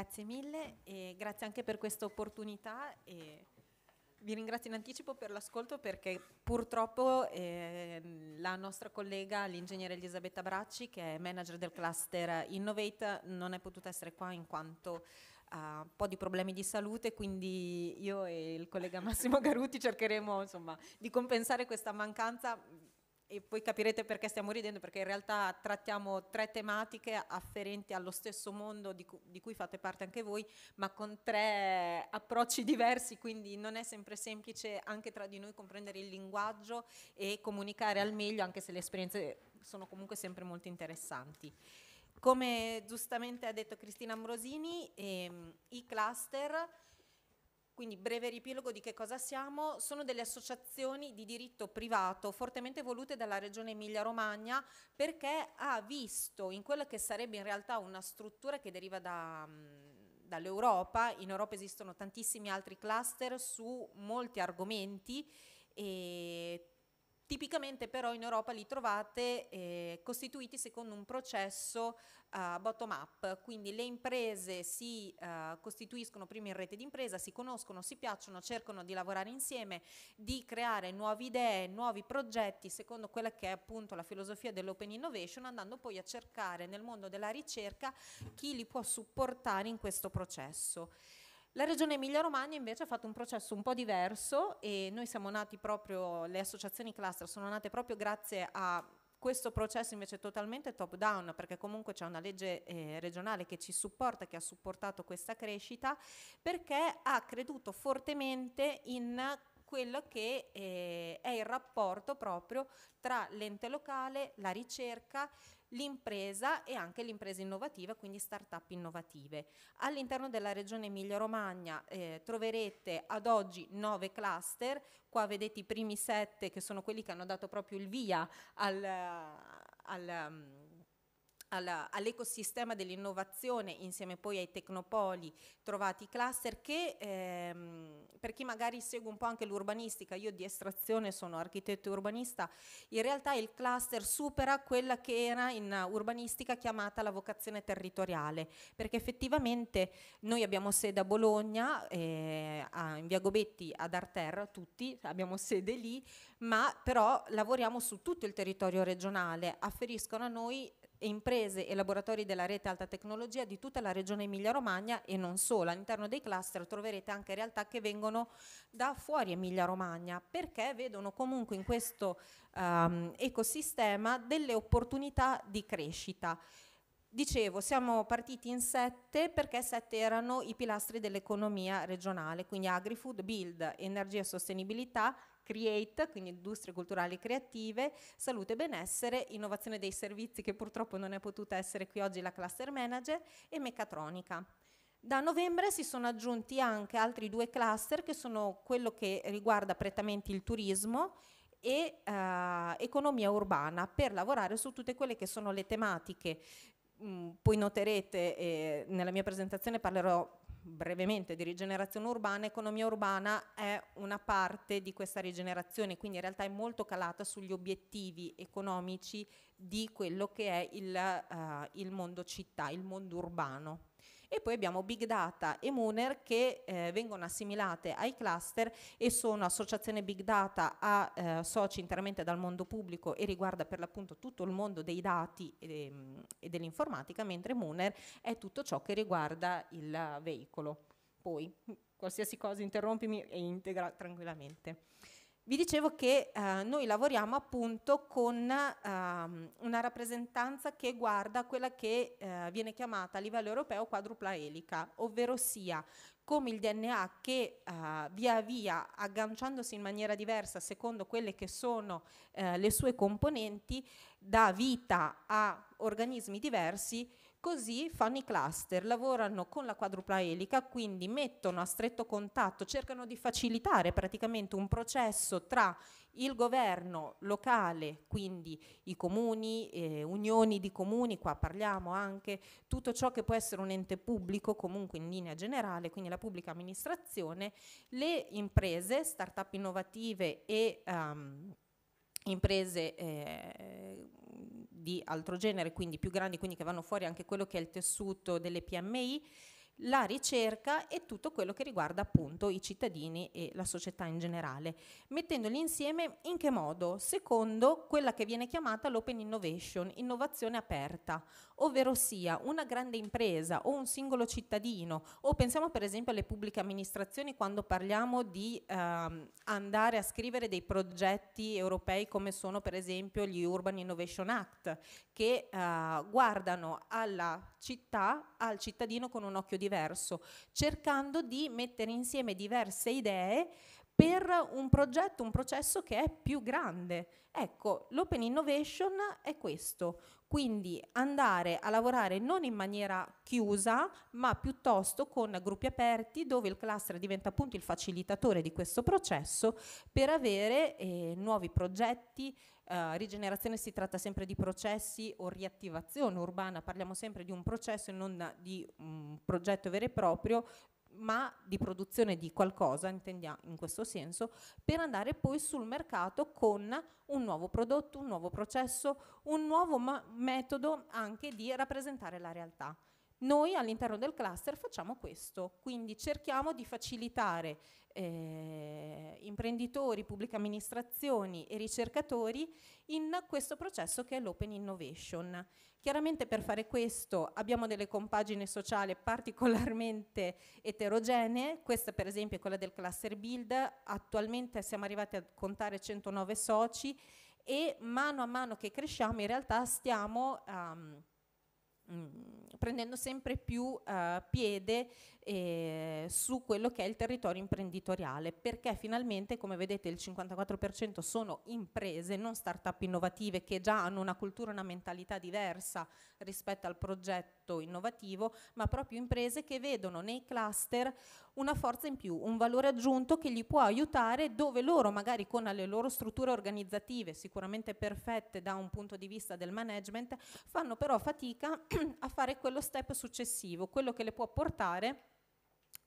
Grazie mille e grazie anche per questa opportunità. vi ringrazio in anticipo per l'ascolto perché purtroppo eh, la nostra collega, l'ingegnere Elisabetta Bracci, che è manager del cluster Innovate, non è potuta essere qua in quanto ha un po' di problemi di salute, quindi io e il collega Massimo Garuti cercheremo insomma, di compensare questa mancanza e poi capirete perché stiamo ridendo, perché in realtà trattiamo tre tematiche afferenti allo stesso mondo di, cu- di, cui fate parte anche voi, ma con tre approcci diversi, quindi non è sempre semplice anche tra di noi comprendere il linguaggio e comunicare al meglio, anche se le esperienze sono comunque sempre molto interessanti. Come giustamente ha detto Cristina Ambrosini, ehm, i cluster quindi breve riepilogo di che cosa siamo, sono delle associazioni di diritto privato fortemente volute dalla regione Emilia-Romagna perché ha visto in quella che sarebbe in realtà una struttura che deriva da, mm, dall'Europa, in Europa esistono tantissimi altri cluster su molti argomenti e Tipicamente però in Europa li trovate eh, costituiti secondo un processo eh, bottom-up, quindi le imprese si eh, costituiscono prima in rete d'impresa, si conoscono, si piacciono, cercano di lavorare insieme, di creare nuove idee, nuovi progetti secondo quella che è appunto la filosofia dell'open innovation, andando poi a cercare nel mondo della ricerca chi li può supportare in questo processo. La Regione Emilia-Romagna invece ha fatto un processo un po' diverso e noi siamo nati proprio, le associazioni cluster sono nate proprio grazie a questo processo invece totalmente top down perché comunque c'è una legge eh, regionale che ci supporta, che ha supportato questa crescita perché ha creduto fortemente in quello che eh, è il rapporto proprio tra l'ente locale, la ricerca, l'impresa e anche l'impresa innovativa, quindi start-up innovative. All'interno della regione Emilia-Romagna eh, troverete ad oggi nove cluster, qua vedete i primi sette che sono quelli che hanno dato proprio il via al, al all'ecosistema dell'innovazione insieme poi ai tecnopoli trovati cluster che ehm, per chi magari segue un po' anche l'urbanistica, io di estrazione sono architetto urbanista, in realtà il cluster supera quella che era in urbanistica chiamata la vocazione territoriale, perché effettivamente noi abbiamo sede a Bologna, eh, a, in via Gobetti ad Arterra, tutti abbiamo sede lì, ma però lavoriamo su tutto il territorio regionale, afferiscono a noi imprese e laboratori della rete alta tecnologia di tutta la regione Emilia-Romagna e non solo. All'interno dei cluster troverete anche realtà che vengono da fuori Emilia-Romagna perché vedono comunque in questo um, ecosistema delle opportunità di crescita. Dicevo, siamo partiti in sette perché sette erano i pilastri dell'economia regionale, quindi agri-food, build, energia e sostenibilità, Create, quindi industrie culturali creative, salute e benessere, innovazione dei servizi che purtroppo non è potuta essere qui oggi la cluster manager e meccatronica. Da novembre si sono aggiunti anche altri due cluster che sono quello che riguarda prettamente il turismo e eh, economia urbana per lavorare su tutte quelle che sono le tematiche. Mm, poi noterete, eh, nella mia presentazione parlerò brevemente di rigenerazione urbana, economia urbana è una parte di questa rigenerazione, quindi in realtà è molto calata sugli obiettivi economici di quello che è il, uh, il mondo città, il mondo urbano. E poi abbiamo Big Data e Mooner che eh, vengono assimilate ai cluster e sono associazione Big Data a eh, soci interamente dal mondo pubblico e riguarda per l'appunto tutto il mondo dei dati e, ehm, e dell'informatica, mentre Mooner è tutto ciò che riguarda il veicolo. Poi qualsiasi cosa interrompimi e integra tranquillamente. Vi dicevo che eh, noi lavoriamo appunto con ehm, una rappresentanza che guarda quella che eh, viene chiamata a livello europeo quadrupla elica, ovvero sia come il DNA che eh, via via agganciandosi in maniera diversa secondo quelle che sono eh, le sue componenti dà vita a organismi diversi Così fanno i cluster, lavorano con la quadrupla elica, quindi mettono a stretto contatto, cercano di facilitare praticamente un processo tra il governo locale, quindi i comuni, eh, unioni di comuni, qua parliamo anche tutto ciò che può essere un ente pubblico, comunque in linea generale, quindi la pubblica amministrazione, le imprese, start-up innovative e... Um, imprese eh, di altro genere, quindi più grandi, quindi che vanno fuori anche quello che è il tessuto delle PMI, la ricerca e tutto quello che riguarda appunto i cittadini e la società in generale, mettendoli insieme in che modo? Secondo quella che viene chiamata l'open innovation, innovazione aperta, ovvero sia una grande impresa o un singolo cittadino, o pensiamo per esempio alle pubbliche amministrazioni quando parliamo di ehm, andare a scrivere dei progetti europei come sono per esempio gli Urban Innovation Act, che eh, guardano alla città, al cittadino con un occhio diverso, cercando di mettere insieme diverse idee per un progetto, un processo che è più grande. Ecco, l'open innovation è questo, quindi andare a lavorare non in maniera chiusa, ma piuttosto con gruppi aperti dove il cluster diventa appunto il facilitatore di questo processo per avere eh, nuovi progetti. Eh, rigenerazione si tratta sempre di processi o riattivazione urbana, parliamo sempre di un processo e non di un progetto vero e proprio ma di produzione di qualcosa, intendiamo in questo senso, per andare poi sul mercato con un nuovo prodotto, un nuovo processo, un nuovo metodo anche di rappresentare la realtà. Noi all'interno del cluster facciamo questo, quindi cerchiamo di facilitare eh, imprenditori, pubbliche amministrazioni e ricercatori in questo processo che è l'open innovation. Chiaramente per fare questo abbiamo delle compagine sociali particolarmente eterogenee, questa per esempio è quella del cluster build, attualmente siamo arrivati a contare 109 soci e mano a mano che cresciamo in realtà stiamo... Um, Mm, prendendo sempre più uh, piede eh, su quello che è il territorio imprenditoriale, perché finalmente, come vedete, il 54% sono imprese, non start-up innovative che già hanno una cultura, una mentalità diversa rispetto al progetto innovativo, ma proprio imprese che vedono nei cluster una forza in più, un valore aggiunto che li può aiutare dove loro magari con le loro strutture organizzative sicuramente perfette da un punto di vista del management fanno però fatica a fare quello step successivo, quello che le può portare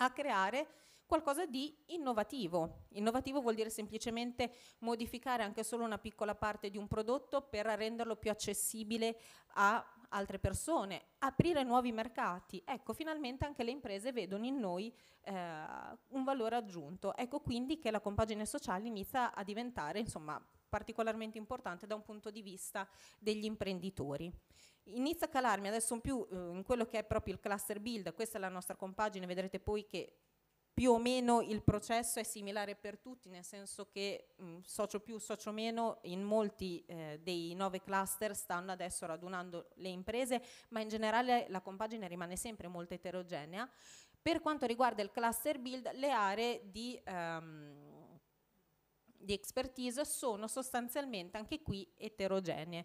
a creare qualcosa di innovativo. Innovativo vuol dire semplicemente modificare anche solo una piccola parte di un prodotto per renderlo più accessibile a altre persone, aprire nuovi mercati. Ecco, finalmente anche le imprese vedono in noi eh, un valore aggiunto. Ecco quindi che la compagine sociale inizia a diventare, insomma, particolarmente importante da un punto di vista degli imprenditori inizio a calarmi adesso in più eh, in quello che è proprio il cluster build, questa è la nostra compagine, vedrete poi che più o meno il processo è similare per tutti, nel senso che mh, mm, socio più, socio meno, in molti eh, dei nove cluster stanno adesso radunando le imprese, ma in generale la compagine rimane sempre molto eterogenea. Per quanto riguarda il cluster build, le aree di... Um, di expertise sono sostanzialmente anche qui eterogenee,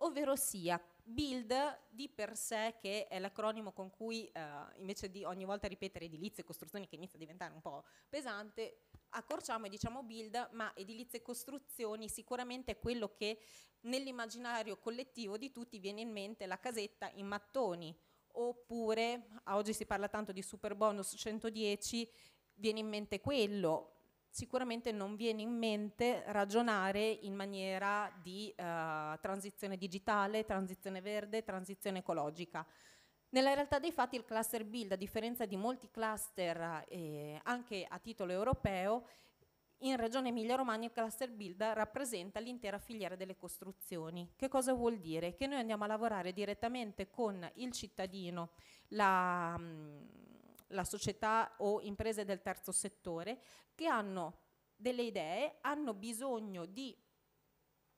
ovvero sia Build di per sé, che è l'acronimo con cui eh, invece di ogni volta ripetere edilizie e costruzioni che inizia a diventare un po' pesante, accorciamo e diciamo build, ma edilizie e costruzioni sicuramente è quello che nell'immaginario collettivo di tutti viene in mente la casetta in mattoni, oppure oggi si parla tanto di super bonus 110, viene in mente quello, sicuramente non viene in mente ragionare in maniera di eh, transizione digitale, transizione verde, transizione ecologica. Nella realtà dei fatti il cluster build, a differenza di molti cluster eh, anche a titolo europeo, in Regione Emilia-Romagna il cluster build rappresenta l'intera filiera delle costruzioni. Che cosa vuol dire? Che noi andiamo a lavorare direttamente con il cittadino, la, mh, mm, la società o imprese del terzo settore, che hanno delle idee, hanno bisogno di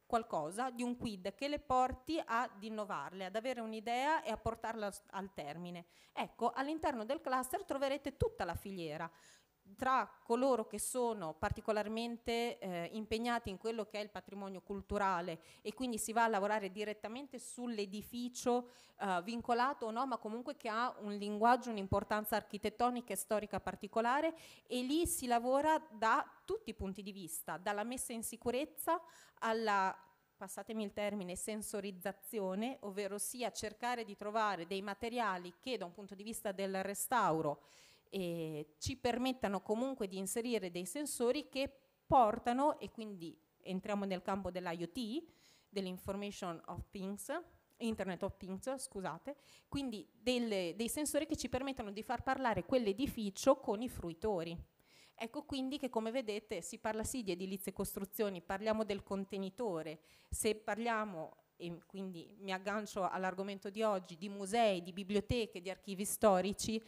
qualcosa, di un quid che le porti ad innovarle, ad avere un'idea e a portarla al termine. Ecco, all'interno del cluster troverete tutta la filiera, tra coloro che sono particolarmente eh, impegnati in quello che è il patrimonio culturale e quindi si va a lavorare direttamente sull'edificio eh, vincolato o no, ma comunque che ha un linguaggio, un'importanza architettonica e storica particolare e lì si lavora da tutti i punti di vista, dalla messa in sicurezza alla passatemi il termine, sensorizzazione, ovvero sia cercare di trovare dei materiali che da un punto di vista del restauro eh, ci permettano comunque di inserire dei sensori che portano, e quindi entriamo nel campo dell'IoT, dell'Information of Things, Internet of Things, scusate, quindi delle, dei sensori che ci permettono di far parlare quell'edificio con i fruitori. Ecco quindi che come vedete si parla sì di edilizie e costruzioni, parliamo del contenitore, se parliamo, e quindi mi aggancio all'argomento di oggi, di musei, di biblioteche, di archivi storici,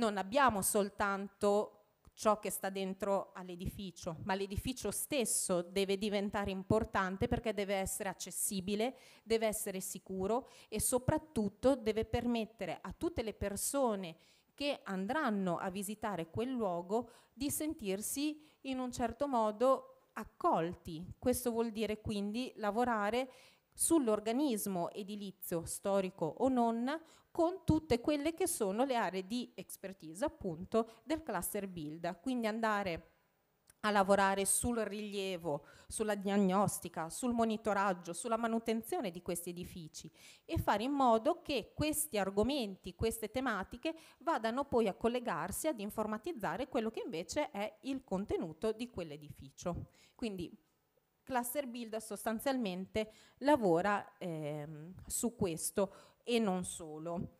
non abbiamo soltanto ciò che sta dentro all'edificio, ma l'edificio stesso deve diventare importante perché deve essere accessibile, deve essere sicuro e soprattutto deve permettere a tutte le persone che andranno a visitare quel luogo di sentirsi in un certo modo accolti. Questo vuol dire quindi lavorare sull'organismo edilizio, storico o non, con tutte quelle che sono le aree di expertise appunto del cluster build, quindi andare a lavorare sul rilievo, sulla diagnostica, sul monitoraggio, sulla manutenzione di questi edifici e fare in modo che questi argomenti, queste tematiche vadano poi a collegarsi, ad informatizzare quello che invece è il contenuto di quell'edificio. Quindi cluster build sostanzialmente lavora ehm, su questo e non solo.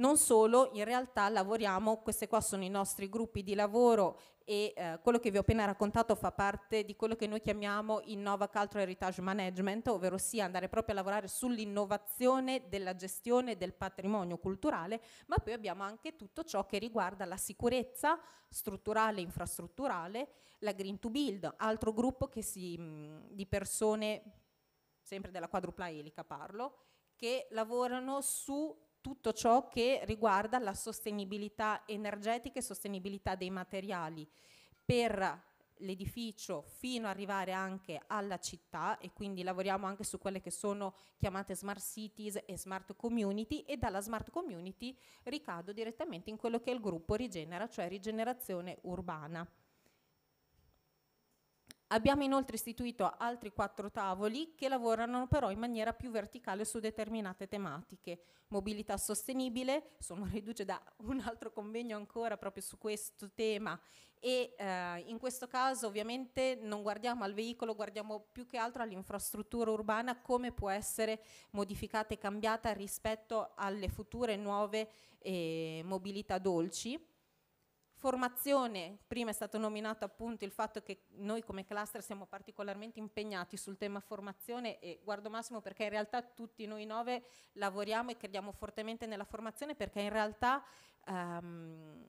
Non solo, in realtà lavoriamo, questi qua sono i nostri gruppi di lavoro e eh, quello che vi ho appena raccontato fa parte di quello che noi chiamiamo Innova Cultural Heritage Management, ovvero sia andare proprio a lavorare sull'innovazione della gestione del patrimonio culturale, ma poi abbiamo anche tutto ciò che riguarda la sicurezza strutturale e infrastrutturale, la Green to Build, altro gruppo si, mh, di persone, sempre della quadrupla elica parlo, che lavorano su tutto ciò che riguarda la sostenibilità energetica e sostenibilità dei materiali per l'edificio fino ad arrivare anche alla città e quindi lavoriamo anche su quelle che sono chiamate smart cities e smart community e dalla smart community ricado direttamente in quello che il gruppo rigenera, cioè rigenerazione urbana. Abbiamo inoltre istituito altri quattro tavoli che lavorano però in maniera più verticale su determinate tematiche. Mobilità sostenibile, sono riduce da un altro convegno ancora proprio su questo tema e eh, in questo caso ovviamente non guardiamo al veicolo, guardiamo più che altro all'infrastruttura urbana, come può essere modificata e cambiata rispetto alle future nuove eh, mobilità dolci Formazione, prima è stato nominato appunto il fatto che noi come cluster siamo particolarmente impegnati sul tema formazione e guardo Massimo perché in realtà tutti noi nove lavoriamo e crediamo fortemente nella formazione perché in realtà um,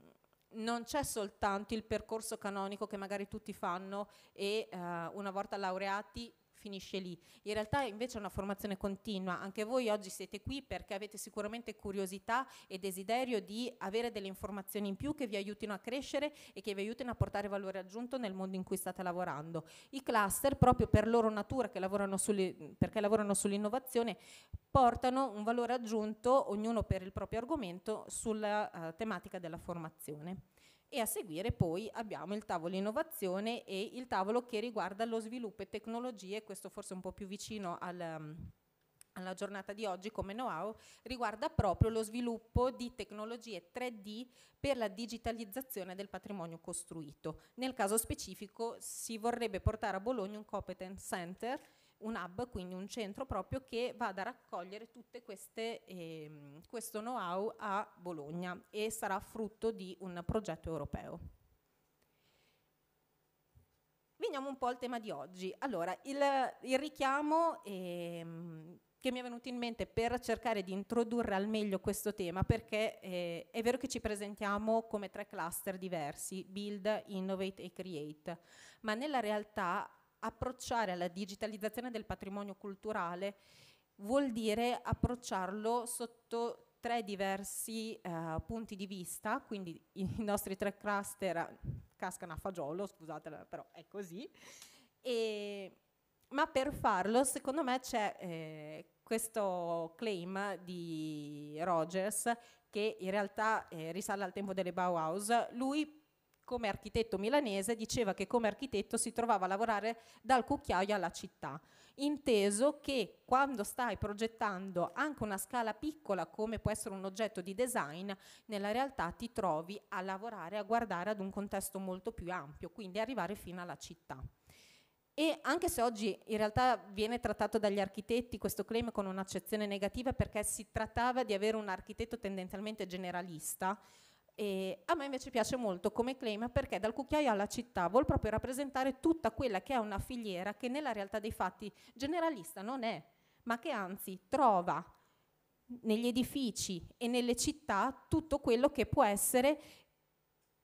non c'è soltanto il percorso canonico che magari tutti fanno e uh, una volta laureati finisce lì. In realtà invece è una formazione continua, anche voi oggi siete qui perché avete sicuramente curiosità e desiderio di avere delle informazioni in più che vi aiutino a crescere e che vi aiutino a portare valore aggiunto nel mondo in cui state lavorando. I cluster, proprio per loro natura, lavorano sulle, perché lavorano sull'innovazione, portano un valore aggiunto, ognuno per il proprio argomento, sulla uh, tematica della formazione e a seguire poi abbiamo il tavolo innovazione e il tavolo che riguarda lo sviluppo e tecnologie, questo forse un po' più vicino al, um, alla giornata di oggi come know-how, riguarda proprio lo sviluppo di tecnologie 3D per la digitalizzazione del patrimonio costruito. Nel caso specifico si vorrebbe portare a Bologna un competence center un hub, quindi un centro proprio che vada a raccogliere tutte queste, ehm, questo know-how a Bologna e sarà frutto di un progetto europeo. Veniamo un po' al tema di oggi. Allora, il, il richiamo ehm, che mi è venuto in mente per cercare di introdurre al meglio questo tema, perché eh, è vero che ci presentiamo come tre cluster diversi, build, innovate e create, ma nella realtà approcciare alla digitalizzazione del patrimonio culturale vuol dire approcciarlo sotto tre diversi eh, punti di vista, quindi i, nostri tre cluster eh, cascano a fagiolo, scusate, eh, però è così. E, ma per farlo, secondo me, c'è eh, questo claim di Rogers che in realtà eh, risale al tempo delle Bauhaus. Lui come architetto milanese, diceva che come architetto si trovava a lavorare dal cucchiaio alla città, inteso che quando stai progettando anche una scala piccola come può essere un oggetto di design, nella realtà ti trovi a lavorare, a guardare ad un contesto molto più ampio, quindi arrivare fino alla città. E anche se oggi in realtà viene trattato dagli architetti questo claim con un'accezione negativa perché si trattava di avere un architetto tendenzialmente generalista, e a me invece piace molto come claim perché dal cucchiaio alla città vuol proprio rappresentare tutta quella che è una filiera che nella realtà dei fatti generalista non è, ma che anzi trova negli edifici e nelle città tutto quello che può essere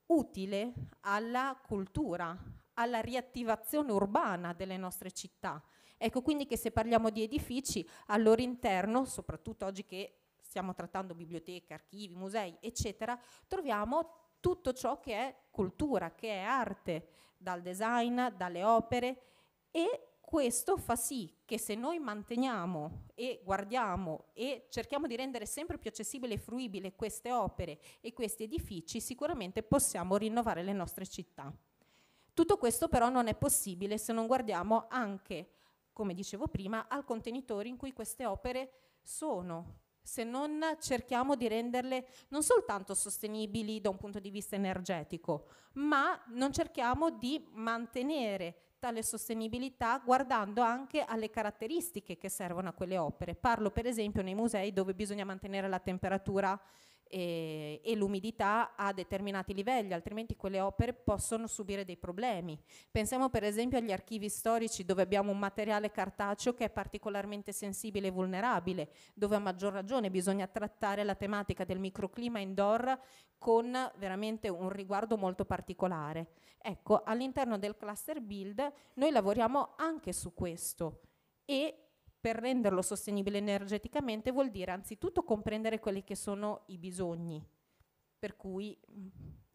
utile alla cultura, alla riattivazione urbana delle nostre città. Ecco quindi che se parliamo di edifici, al loro interno, soprattutto oggi che stiamo trattando biblioteche, archivi, musei, eccetera, troviamo tutto ciò che è cultura, che è arte, dal design, dalle opere e questo fa sì che se noi manteniamo e guardiamo e cerchiamo di rendere sempre più accessibile e fruibile queste opere e questi edifici, sicuramente possiamo rinnovare le nostre città. Tutto questo però non è possibile se non guardiamo anche, come dicevo prima, al contenitore in cui queste opere sono se non cerchiamo di renderle non soltanto sostenibili da un punto di vista energetico, ma non cerchiamo di mantenere tale sostenibilità guardando anche alle caratteristiche che servono a quelle opere. Parlo per esempio nei musei dove bisogna mantenere la temperatura e, e l'umidità a determinati livelli, altrimenti quelle opere possono subire dei problemi. Pensiamo per esempio agli archivi storici dove abbiamo un materiale cartaceo che è particolarmente sensibile e vulnerabile, dove a maggior ragione bisogna trattare la tematica del microclima indoor con veramente un riguardo molto particolare. Ecco, all'interno del cluster build noi lavoriamo anche su questo e per renderlo sostenibile energeticamente vuol dire anzitutto comprendere quelli che sono i bisogni, per cui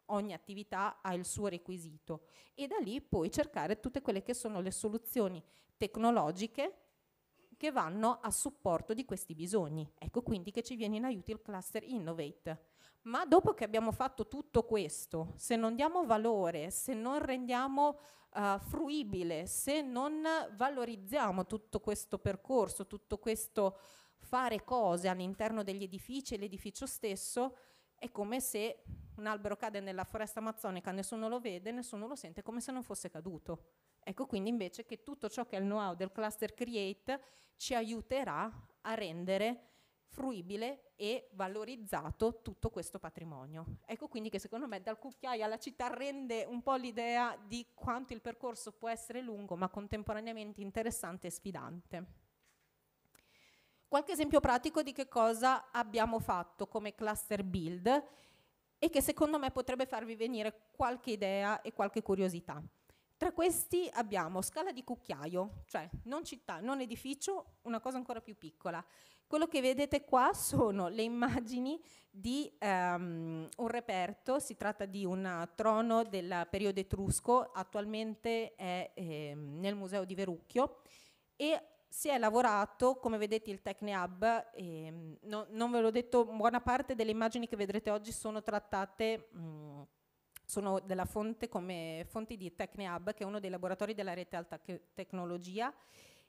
ogni attività ha il suo requisito e da lì poi cercare tutte quelle che sono le soluzioni tecnologiche che vanno a supporto di questi bisogni. Ecco quindi che ci viene in aiuto il cluster Innovate ma dopo che abbiamo fatto tutto questo, se non diamo valore, se non rendiamo uh, fruibile, se non valorizziamo tutto questo percorso, tutto questo fare cose all'interno degli edifici e l'edificio stesso, è come se un albero cade nella foresta amazzonica, nessuno lo vede, nessuno lo sente, come se non fosse caduto. Ecco quindi invece che tutto ciò che è il know-how del cluster create ci aiuterà a rendere fruibile e valorizzato tutto questo patrimonio. Ecco quindi che secondo me dal cucchiaio alla città rende un po' l'idea di quanto il percorso può essere lungo ma contemporaneamente interessante e sfidante. Qualche esempio pratico di che cosa abbiamo fatto come cluster build e che secondo me potrebbe farvi venire qualche idea e qualche curiosità. Tra questi abbiamo scala di cucchiaio, cioè non città, non edificio, una cosa ancora più piccola. Quello che vedete qua sono le immagini di um, un reperto, si tratta di un trono del periodo etrusco, attualmente è eh, nel museo di Verucchio e si è lavorato, come vedete il TecneHub, ehm, no, non ve l'ho detto, buona parte delle immagini che vedrete oggi sono trattate mh, sono della fonte come fonti di TechneHub, che è uno dei laboratori della rete alta tecnologia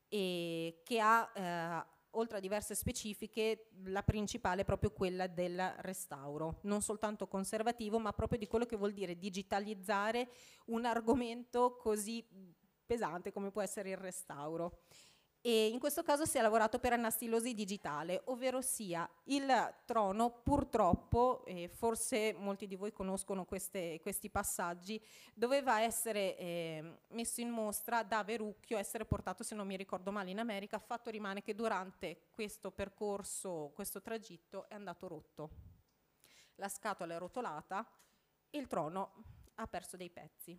e che ha, eh, oltre a diverse specifiche, la principale è proprio quella del restauro, non soltanto conservativo, ma proprio di quello che vuol dire digitalizzare un argomento così pesante come può essere il restauro e in questo caso si è lavorato per anastilosi digitale, ovvero sia il trono purtroppo, eh, forse molti di voi conoscono queste, questi passaggi, doveva essere eh, messo in mostra da Verucchio, essere portato se non mi ricordo male in America, fatto rimane che durante questo percorso, questo tragitto è andato rotto. La scatola è rotolata e il trono ha perso dei pezzi.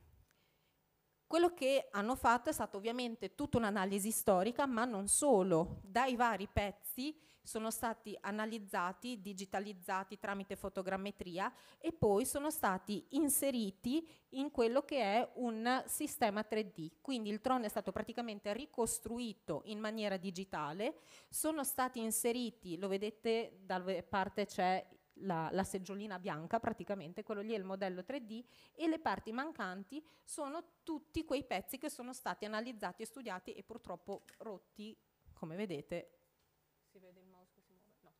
Quello che hanno fatto è stato ovviamente tutta un'analisi storica, ma non solo, dai vari pezzi sono stati analizzati, digitalizzati tramite fotogrammetria e poi sono stati inseriti in quello che è un sistema 3D. Quindi il trono è stato praticamente ricostruito in maniera digitale, sono stati inseriti, lo vedete, da parte c'è la, la, seggiolina bianca praticamente, quello lì è il modello 3D e le parti mancanti sono tutti quei pezzi che sono stati analizzati e studiati e purtroppo rotti, come vedete. Si vede il mouse che si muove? No.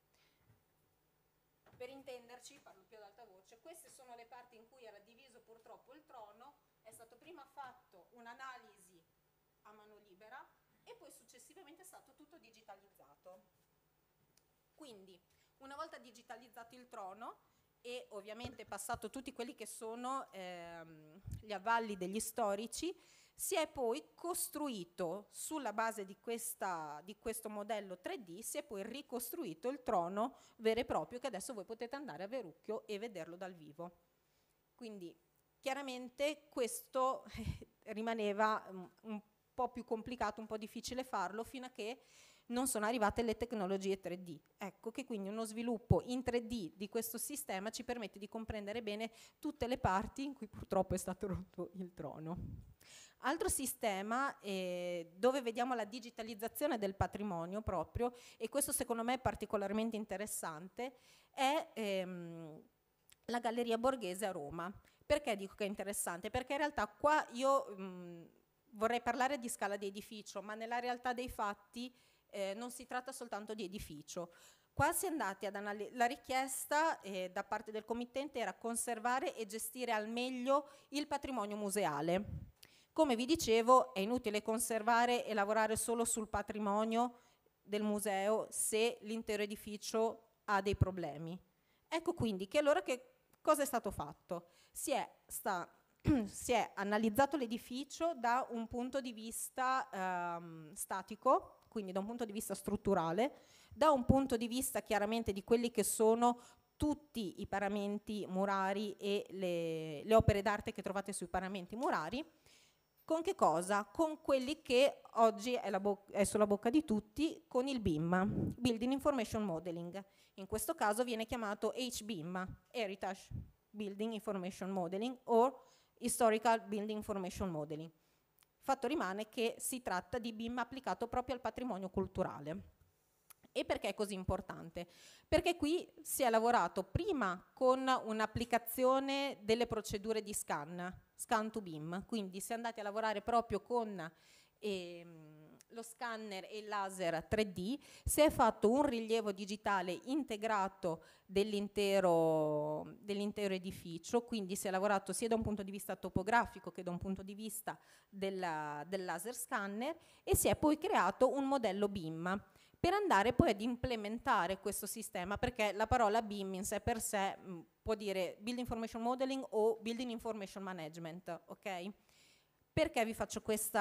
Per intenderci, parlo più ad alta voce, queste sono le parti in cui era diviso purtroppo il trono, è stato prima fatto un'analisi a mano libera e poi successivamente è stato tutto digitalizzato. Quindi una volta digitalizzato il trono e ovviamente passato tutti quelli che sono ehm, gli avvalli degli storici, si è poi costruito sulla base di, questa, di, questo modello 3D, si è poi ricostruito il trono vero e proprio che adesso voi potete andare a Verucchio e vederlo dal vivo. Quindi chiaramente questo eh, rimaneva mm, un po' più complicato, un po' difficile farlo fino a che non sono arrivate le tecnologie 3D. Ecco che quindi uno sviluppo in 3D di questo sistema ci permette di comprendere bene tutte le parti in cui purtroppo è stato rotto il trono. Altro sistema eh, dove vediamo la digitalizzazione del patrimonio proprio, e questo secondo me è particolarmente interessante, è ehm, la Galleria Borghese a Roma. Perché dico che è interessante? Perché in realtà qua io mh, vorrei parlare di scala di edificio, ma nella realtà dei fatti eh, non si tratta soltanto di edificio. Qua si è andati ad analizzare, la richiesta eh, da parte del committente era conservare e gestire al meglio il patrimonio museale. Come vi dicevo, è inutile conservare e lavorare solo sul patrimonio del museo se l'intero edificio ha dei problemi. Ecco quindi che allora che cosa è stato fatto? Si è, sta, si è analizzato l'edificio da un punto di vista ehm, statico, quindi da un punto di vista strutturale, da un punto di vista chiaramente di quelli che sono tutti i paramenti murari e le, le opere d'arte che trovate sui paramenti murari, con che cosa? Con quelli che oggi è, è, sulla bocca di tutti, con il BIM, Building Information Modeling. In questo caso viene chiamato HBIM, Heritage Building Information Modeling o Historical Building Information Modeling. Fatto rimane che si tratta di BIM applicato proprio al patrimonio culturale. E perché è così importante? Perché qui si è lavorato prima con un'applicazione delle procedure di scan, scan to BIM, quindi si è andati a lavorare proprio con ehm, lo scanner e il laser 3D, si è fatto un rilievo digitale integrato dell'intero, dell'intero edificio, quindi si è lavorato sia da un punto di vista topografico che da un punto di vista della, del laser scanner e si è poi creato un modello BIM per andare poi ad implementare questo sistema, perché la parola BIM in sé per sé mh, può dire Building Information Modeling o Building Information Management, ok? Perché vi faccio questo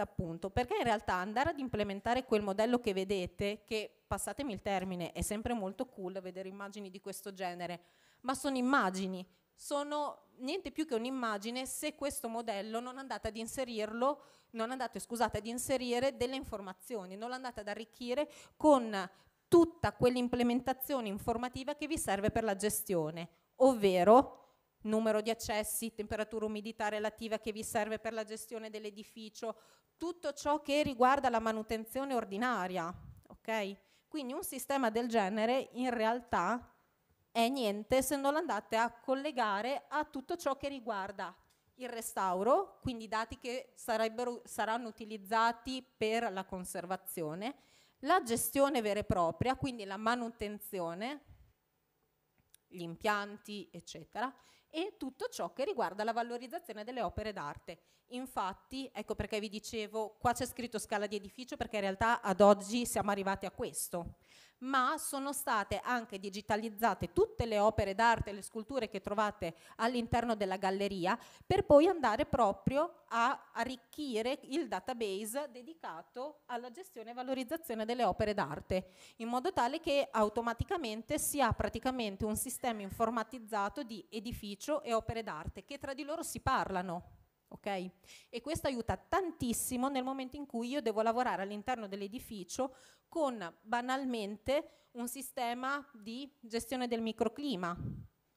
appunto? Perché in realtà andare ad implementare quel modello che vedete, che passatemi il termine, è sempre molto cool vedere immagini di questo genere, ma sono immagini, sono niente più che un'immagine se questo modello non andate ad inserirlo, non andate, scusate, ad inserire delle informazioni, non andate ad arricchire con tutta quell'implementazione informativa che vi serve per la gestione, ovvero numero di accessi, temperatura umidità relativa che vi serve per la gestione dell'edificio, tutto ciò che riguarda la manutenzione ordinaria, ok? Quindi un sistema del genere in realtà è niente se non lo andate a collegare a tutto ciò che riguarda il restauro, quindi dati che saranno utilizzati per la conservazione, la gestione vera e propria, quindi la manutenzione, gli impianti, eccetera, e tutto ciò che riguarda la valorizzazione delle opere d'arte. Infatti, ecco perché vi dicevo, qua c'è scritto scala di edificio perché in realtà ad oggi siamo arrivati a questo ma sono state anche digitalizzate tutte le opere d'arte, le sculture che trovate all'interno della galleria, per poi andare proprio a arricchire il database dedicato alla gestione e valorizzazione delle opere d'arte, in modo tale che automaticamente si ha praticamente un sistema informatizzato di edificio e opere d'arte che tra di loro si parlano. Okay? E questo aiuta tantissimo nel momento in cui io devo lavorare all'interno dell'edificio con banalmente un sistema di gestione del microclima.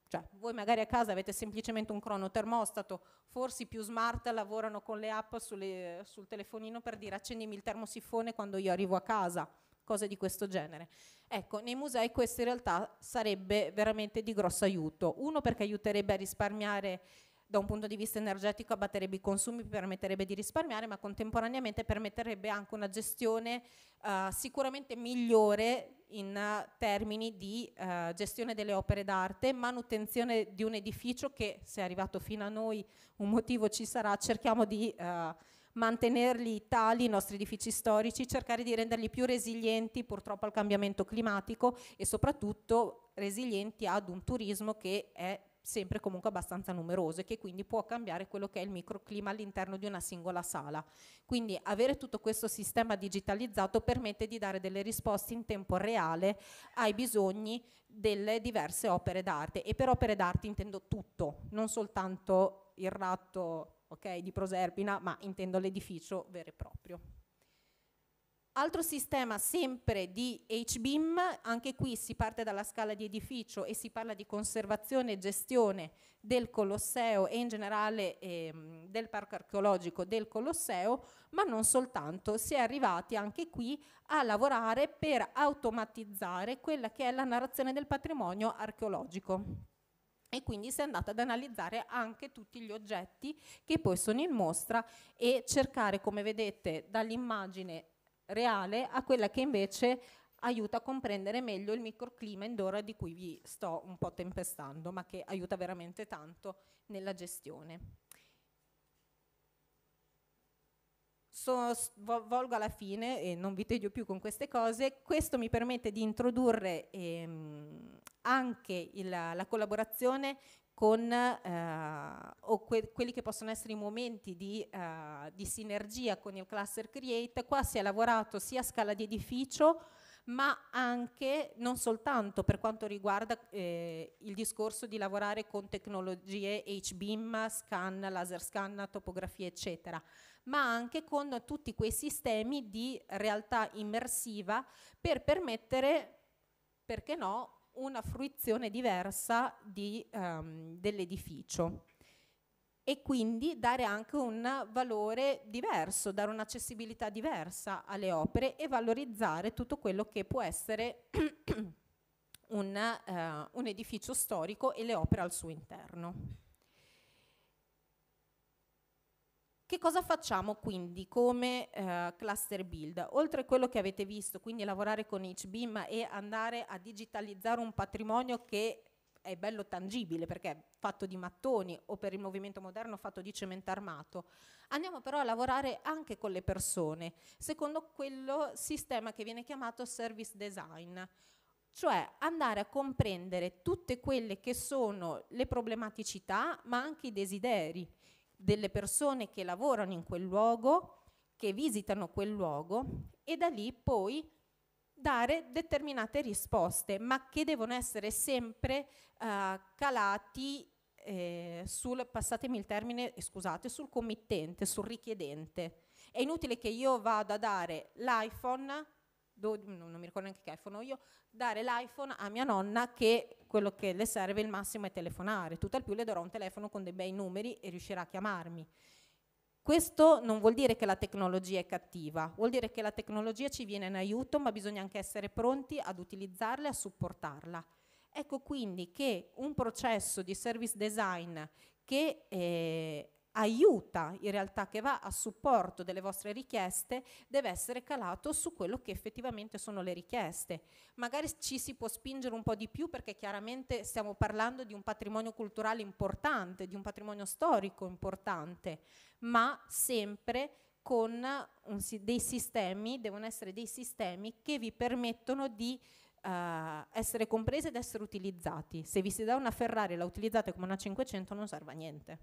Cioè, voi magari a casa avete semplicemente un cronotermostato, forse i più smart lavorano con le app sulle, sul telefonino per dire accendimi il termosifone quando io arrivo a casa, cose di questo genere. Ecco, nei musei questo in realtà sarebbe veramente di grosso aiuto. Uno perché aiuterebbe a risparmiare da un punto di vista energetico abbatterebbe i consumi, permetterebbe di risparmiare, ma contemporaneamente permetterebbe anche una gestione uh, sicuramente migliore in termini di uh, gestione delle opere d'arte, manutenzione di un edificio che se è arrivato fino a noi un motivo ci sarà, cerchiamo di eh, mantenerli tali, i nostri edifici storici, cercare di renderli più resilienti purtroppo al cambiamento climatico e soprattutto resilienti ad un turismo che è sempre comunque abbastanza numerose, che quindi può cambiare quello che è il microclima all'interno di una singola sala. Quindi avere tutto questo sistema digitalizzato permette di dare delle risposte in tempo reale ai bisogni delle diverse opere d'arte e per opere d'arte intendo tutto, non soltanto il ratto okay, di Proserpina, ma intendo l'edificio vero e proprio. Altro sistema sempre di H-beam, anche qui si parte dalla scala di edificio e si parla di conservazione e gestione del Colosseo e in generale ehm, del parco archeologico del Colosseo, ma non soltanto, si è arrivati anche qui a lavorare per automatizzare quella che è la narrazione del patrimonio archeologico e quindi si è andata ad analizzare anche tutti gli oggetti che poi sono in mostra e cercare, come vedete dall'immagine reale a quella che invece aiuta a comprendere meglio il microclima indora di cui vi sto un po' tempestando, ma che aiuta veramente tanto nella gestione. So, volgo alla fine e non vi tedio più con queste cose. Questo mi permette di introdurre ehm, anche il, la collaborazione con eh, o que quelli che possono essere i momenti di, eh, di, sinergia con il cluster create, qua si è lavorato sia a scala di edificio ma anche non soltanto per quanto riguarda eh, il discorso di lavorare con tecnologie HBIM, scan, laser scan, topografia eccetera, ma anche con tutti quei sistemi di realtà immersiva per permettere, perché no, una fruizione diversa di, um, dell'edificio e quindi dare anche un valore diverso, dare un'accessibilità diversa alle opere e valorizzare tutto quello che può essere un, uh, un edificio storico e le opere al suo interno. Che cosa facciamo quindi come eh, cluster build? Oltre a quello che avete visto, quindi lavorare con HBIM e andare a digitalizzare un patrimonio che è bello tangibile perché è fatto di mattoni o per il movimento moderno fatto di cemento armato. Andiamo però a lavorare anche con le persone, secondo quello sistema che viene chiamato service design cioè andare a comprendere tutte quelle che sono le problematicità ma anche i desideri delle persone che lavorano in quel luogo, che visitano quel luogo e da lì poi dare determinate risposte, ma che devono essere sempre eh, calati eh, sul, passatemi il termine, eh, scusate, sul committente, sul richiedente. È inutile che io vada a dare l'iPhone non mi ricordo neanche che iPhone ho io, dare l'iPhone a mia nonna che quello che le serve il massimo è telefonare, tutt'al più le darò un telefono con dei bei numeri e riuscirà a chiamarmi. Questo non vuol dire che la tecnologia è cattiva, vuol dire che la tecnologia ci viene in aiuto, ma bisogna anche essere pronti ad utilizzarla e a supportarla. Ecco quindi che un processo di service design che eh, aiuta in realtà, che va a supporto delle vostre richieste, deve essere calato su quello che effettivamente sono le richieste. Magari ci si può spingere un po' di più perché chiaramente stiamo parlando di un patrimonio culturale importante, di un patrimonio storico importante, ma sempre con un, dei sistemi, devono essere dei sistemi che vi permettono di Uh, essere compresi ed essere utilizzati. Se vi si dà una Ferrari e la utilizzate come una 500 non serve a niente.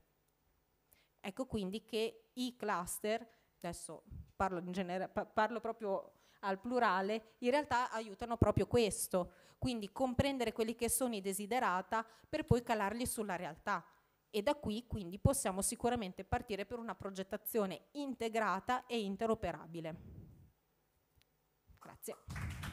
Ecco quindi che i cluster, adesso parlo, genere, pa parlo proprio al plurale, in realtà aiutano proprio questo, quindi comprendere quelli che sono i desiderata per poi calarli sulla realtà e da qui quindi possiamo sicuramente partire per una progettazione integrata e interoperabile. Grazie.